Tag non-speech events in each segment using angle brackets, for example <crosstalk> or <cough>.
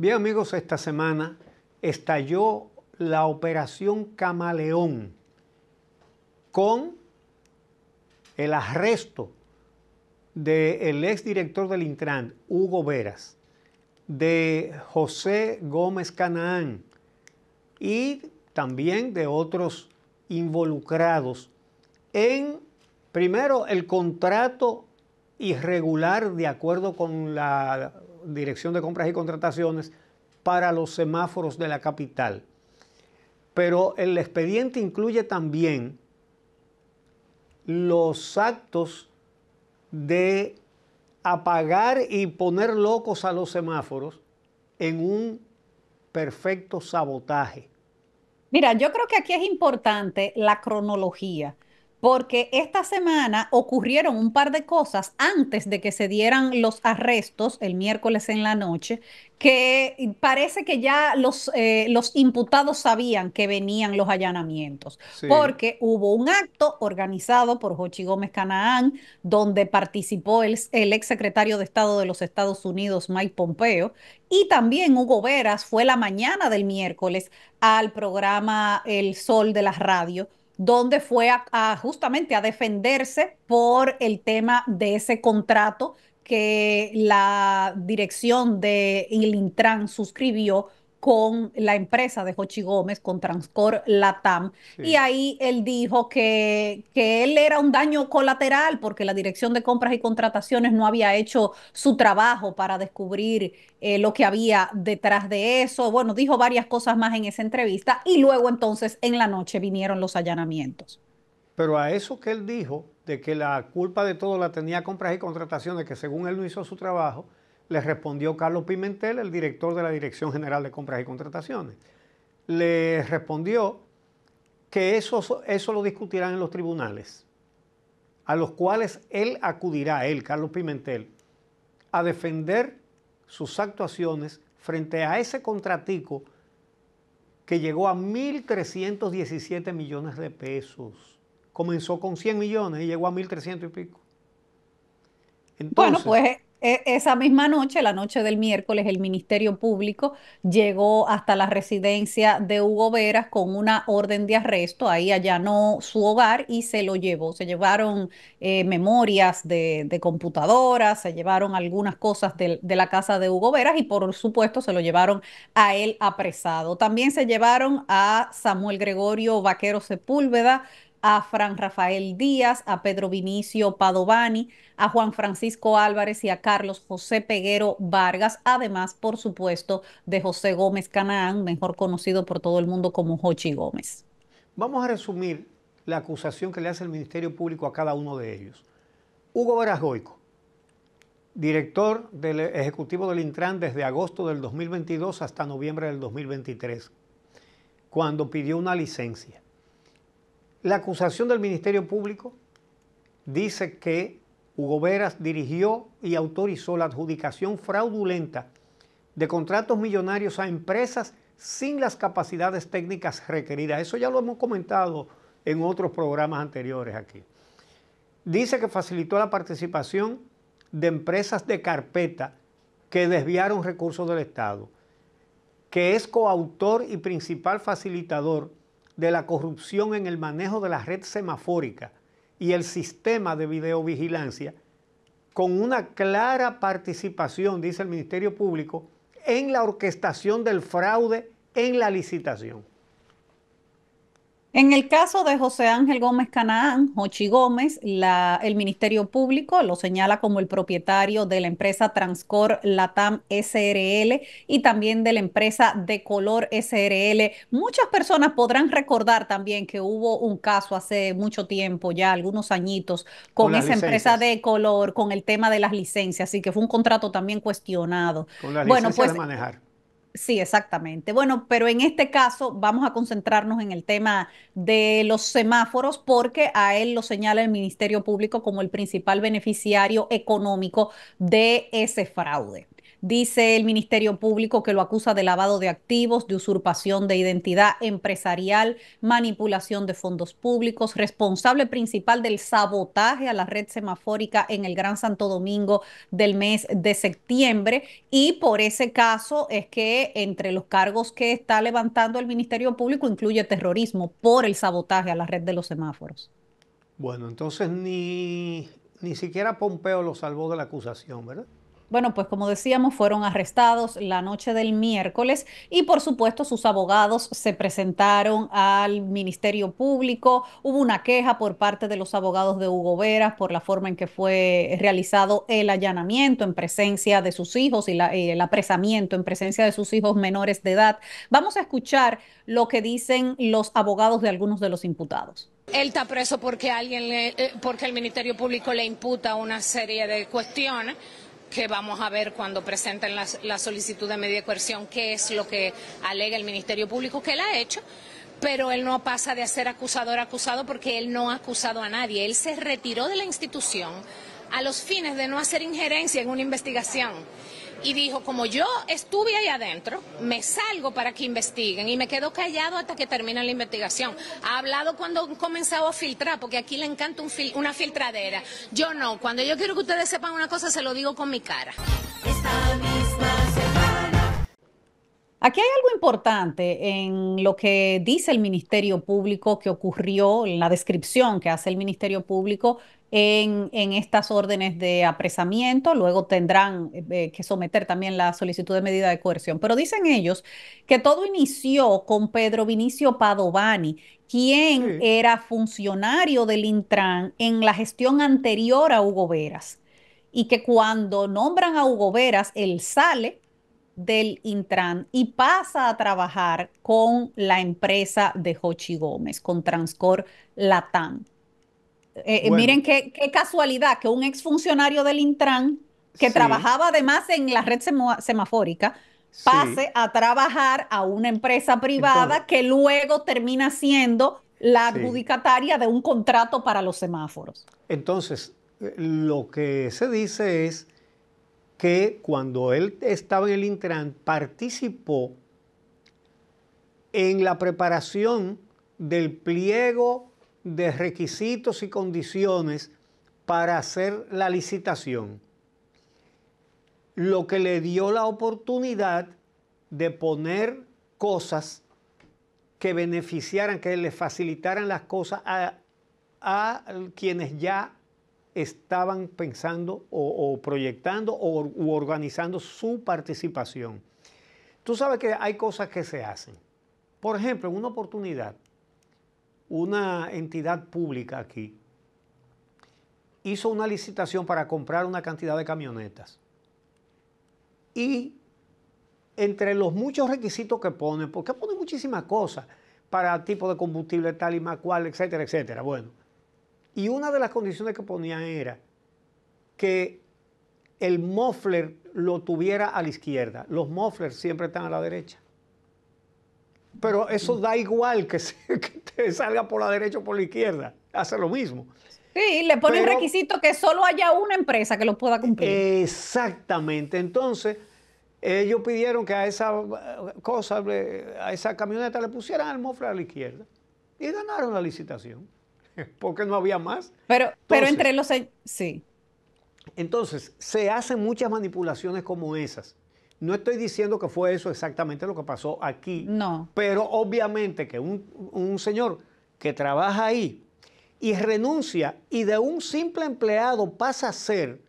Bien amigos, esta semana estalló la operación Camaleón con el arresto del exdirector del Intran, Hugo Veras, de José Gómez Canaán y también de otros involucrados en, primero, el contrato irregular de acuerdo con la Dirección de Compras y Contrataciones para los semáforos de la capital. Pero el expediente incluye también los actos de apagar y poner locos a los semáforos en un perfecto sabotaje. Mira, yo creo que aquí es importante la cronología porque esta semana ocurrieron un par de cosas antes de que se dieran los arrestos el miércoles en la noche, que parece que ya los, eh, los imputados sabían que venían los allanamientos, porque hubo un acto organizado por Jochi Gómez Canaán, donde participó el, el exsecretario de Estado de los Estados Unidos, Mike Pompeo, y también Hugo Veras fue la mañana del miércoles al programa El Sol de la Radio donde fue a, justamente a defenderse por el tema de ese contrato que la dirección de Ilintran suscribió con la empresa de Jochi Gómez, con Transcor Latam, y ahí él dijo que, que él era un daño colateral porque la Dirección de Compras y Contrataciones no había hecho su trabajo para descubrir eh, lo que había detrás de eso. Bueno, dijo varias cosas más en esa entrevista y luego entonces en la noche vinieron los allanamientos. Pero a eso que él dijo, de que la culpa de todo la tenía Compras y Contrataciones, que según él no hizo su trabajo, le respondió Carlos Pimentel, el director de la Dirección General de Compras y Contrataciones. Le respondió que eso, eso lo discutirán en los tribunales, a los cuales él acudirá, él, Carlos Pimentel, a defender sus actuaciones frente a ese contratico que llegó a 1.317 millones de pesos. Comenzó con 100 millones y llegó a 1.300 y pico. Entonces, bueno, pues e, esa misma noche, la noche del miércoles, el Ministerio Público llegó hasta la residencia de Hugo Veras con una orden de arresto. Ahí allanó su hogar y se lo llevó. Se llevaron eh, memorias de, computadoras, se llevaron algunas cosas de la casa de Hugo Veras y por supuesto se lo llevaron a él apresado. También se llevaron a Samuel Gregorio Vaquero Sepúlveda a Fran Rafael Díaz, a Pedro Vinicio Padovani, a Juan Francisco Álvarez y a Carlos José Peguero Vargas, además, por supuesto, de José Gómez Canaán, mejor conocido por todo el mundo como Jochi Gómez. Vamos a resumir la acusación que le hace el Ministerio Público a cada uno de ellos. Hugo Veras director del Ejecutivo del Intran desde agosto del 2022 hasta noviembre del 2023, cuando pidió una licencia la acusación del Ministerio Público dice que Hugo Veras dirigió y autorizó la adjudicación fraudulenta de contratos millonarios a empresas sin las capacidades técnicas requeridas. Eso ya lo hemos comentado en otros programas anteriores aquí. Dice que facilitó la participación de empresas de carpeta que desviaron recursos del Estado, que es coautor y principal facilitador de la corrupción en el manejo de la red semafórica y el sistema de videovigilancia, con una clara participación, dice el Ministerio Público, en la orquestación del fraude en la licitación. En el caso de José Ángel Gómez Canaán, Jochi Gómez, la, el Ministerio Público lo señala como el propietario de la empresa Transcor Latam SRL y también de la empresa De Color SRL. Muchas personas podrán recordar también que hubo un caso hace mucho tiempo, ya algunos añitos, con, esa empresa De Color, con el tema de las licencias, así que fue un contrato también cuestionado. bueno, pues, manejar. Sí, exactamente. Bueno, pero en este caso vamos a concentrarnos en el tema de los semáforos porque a él lo señala el Ministerio Público como el principal beneficiario económico de ese fraude dice el Ministerio Público que lo acusa de lavado de activos, de usurpación de identidad empresarial, manipulación de fondos públicos, responsable principal del sabotaje a la red semafórica en el Gran Santo Domingo del mes de septiembre. Y por ese caso es que entre los cargos que está levantando el Ministerio Público incluye terrorismo por el sabotaje a la red de los semáforos. Bueno, entonces ni, ni siquiera Pompeo lo salvó de la acusación, ¿verdad? Bueno, pues como decíamos, fueron arrestados la noche del miércoles y por supuesto sus abogados se presentaron al Ministerio Público. Hubo una queja por parte de los abogados de Hugo Veras por la forma en que fue realizado el allanamiento en presencia de sus hijos y el apresamiento en presencia de sus hijos menores de edad. Vamos a escuchar lo que dicen los abogados de algunos de los imputados. Él está preso porque alguien eh, porque el Ministerio Público le imputa una serie de cuestiones que vamos a ver cuando presenten la, solicitud de medida de coerción, qué es lo que alega el Ministerio Público, que él ha hecho, pero él no pasa de ser acusador a acusado porque él no ha acusado a nadie. Él se retiró de la institución a los fines de no hacer injerencia en una investigación y dijo, como yo estuve ahí adentro, me salgo para que investiguen y me quedo callado hasta que termine la investigación. Ha hablado cuando comenzaba comenzado a filtrar, porque aquí le encanta una filtradera. Yo no, cuando yo quiero que ustedes sepan una cosa, se lo digo con mi cara. Aquí hay algo importante en lo que dice el Ministerio Público que ocurrió, en la descripción que hace el Ministerio Público en, estas órdenes de apresamiento. Luego tendrán eh, eh, que someter también la solicitud de medida de coerción. Pero dicen ellos que todo inició con Pedro Vinicio Padovani, quien era funcionario del Intran en la gestión anterior a Hugo Veras. Y que cuando nombran a Hugo Veras, él sale del Intran y pasa a trabajar con la empresa de Jochi Gómez, con Transcor Latam. Eh, eh, miren qué, casualidad que un exfuncionario del Intran, que trabajaba además en la red semafórica, pase a trabajar a una empresa privada que luego termina siendo la adjudicataria de un contrato para los semáforos. Entonces, eh, lo que se dice es que cuando él estaba en el Intran participó en la preparación del pliego de requisitos y condiciones para hacer la licitación, lo que le dio la oportunidad de poner cosas que beneficiaran, que le facilitaran las cosas a, a quienes ya estaban pensando o, proyectando o organizando su participación. Tú sabes que hay cosas que se hacen. Por ejemplo, en una oportunidad, una entidad pública aquí hizo una licitación para comprar una cantidad de camionetas. Y entre los muchos requisitos que ponen, porque pone muchísimas cosas para tipo de combustible tal y más cual, etcétera, etcétera. Bueno, y una de las condiciones que ponían era que el muffler lo tuviera a la izquierda. Los mufflers siempre están a la derecha. Pero eso da igual que, <laughs> salga por la derecha o por la izquierda. Hace lo mismo. Sí, le ponen el requisito que solo haya una empresa que lo pueda cumplir. Exactamente. Entonces, ellos pidieron que a esa eh, cosa, eh, a esa camioneta le pusieran el muffler a la izquierda. Y ganaron la licitación. <laughs> porque no había más. Pero, entre los... Sí. Entonces, se hacen muchas manipulaciones como esas. No estoy diciendo que fue eso exactamente lo que pasó aquí. No. Pero obviamente que un, señor que trabaja ahí y renuncia y de un simple empleado pasa a ser,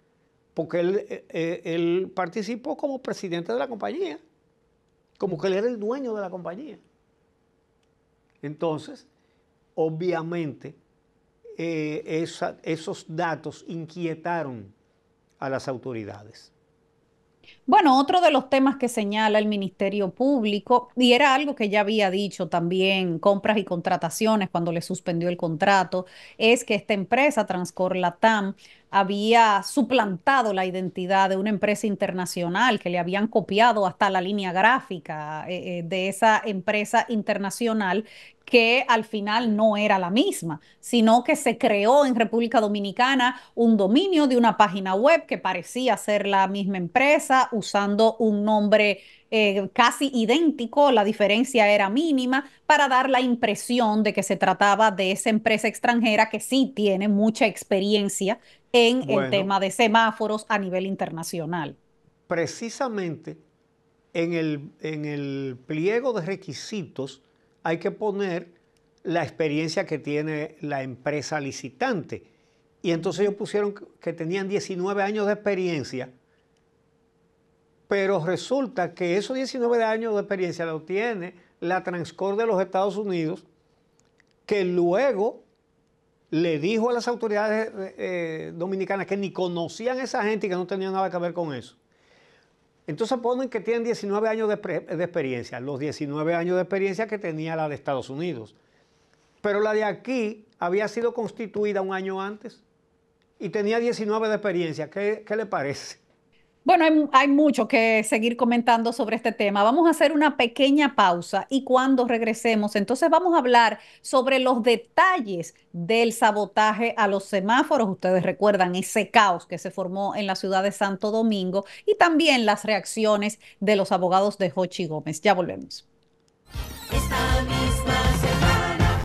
porque eh, eh, él participó como presidente de la compañía, como que él era el dueño de la compañía. Entonces, obviamente eh, esos datos inquietaron a las autoridades. Bueno, otro de los temas que señala el Ministerio Público, y era algo que ya había dicho también, compras y contrataciones cuando le suspendió el contrato, es que esta empresa, Latam, había suplantado la identidad de una empresa internacional, que le habían copiado hasta la línea gráfica eh, eh, de esa empresa internacional que al final no era la misma, sino que se creó en República Dominicana un dominio de una página web que parecía ser la misma empresa usando un nombre eh, casi idéntico, la diferencia era mínima, para dar la impresión de que se trataba de esa empresa extranjera que sí tiene mucha experiencia en el tema de semáforos a nivel internacional. Precisamente en el, en el pliego de requisitos hay que poner la experiencia que tiene la empresa licitante. Y entonces ellos pusieron que tenían 19 años de experiencia, pero resulta que esos 19 años de experiencia lo tiene la Transcor de los Estados Unidos, que luego le dijo a las autoridades eh, eh, dominicanas que ni conocían a esa gente y que no tenían nada que ver con eso. Entonces ponen que tienen 19 años de, experiencia, los 19 años de experiencia que tenía la de Estados Unidos. Pero la de aquí había sido constituida un año antes y tenía 19 de experiencia. qué le parece? Bueno, hay, mucho que seguir comentando sobre este tema. Vamos a hacer una pequeña pausa y cuando regresemos, entonces vamos a hablar sobre los detalles del sabotaje a los semáforos. Ustedes recuerdan ese caos que se formó en la ciudad de Santo Domingo y también las reacciones de los abogados de Hochi Gómez. Ya volvemos.